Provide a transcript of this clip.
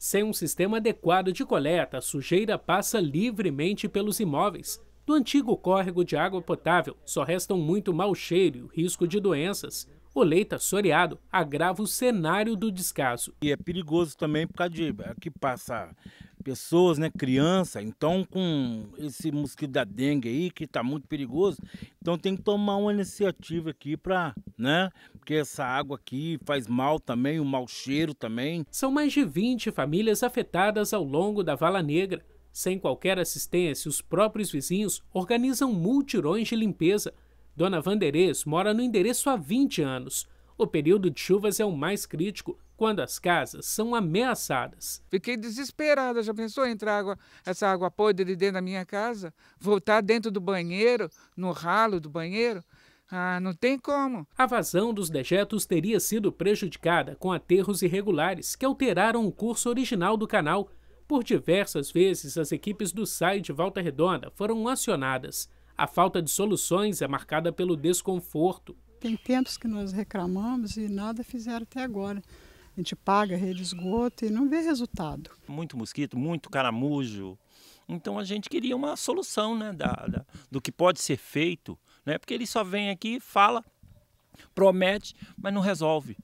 Sem um sistema adequado de coleta, a sujeira passa livremente pelos imóveis. Do antigo córrego de água potável, só restam muito mau cheiro e o risco de doenças. O leito assoreado agrava o cenário do descaso. E é perigoso também por causa de é, que passa pessoas, né? Criança. Então, com esse mosquito da dengue aí, que está muito perigoso, então tem que tomar uma iniciativa aqui para, né? Porque essa água aqui faz mal também, o um mau cheiro também. São mais de 20 famílias afetadas ao longo da Vala Negra. Sem qualquer assistência, os próprios vizinhos organizam multirões de limpeza. Dona Vanderês mora no endereço há 20 anos. O período de chuvas é o mais crítico, quando as casas são ameaçadas. Fiquei desesperada, já pensou entrar água, essa água podre dentro da minha casa? Voltar dentro do banheiro, no ralo do banheiro? Ah, não tem como. A vazão dos dejetos teria sido prejudicada com aterros irregulares que alteraram o curso original do canal. Por diversas vezes, as equipes do SAI de Volta Redonda foram acionadas. A falta de soluções é marcada pelo desconforto. Tem tempos que nós reclamamos e nada fizeram até agora. A gente paga a rede esgoto e não vê resultado. Muito mosquito, muito caramujo. Então a gente queria uma solução né, da, da, do que pode ser feito, né, porque ele só vem aqui, fala, promete, mas não resolve.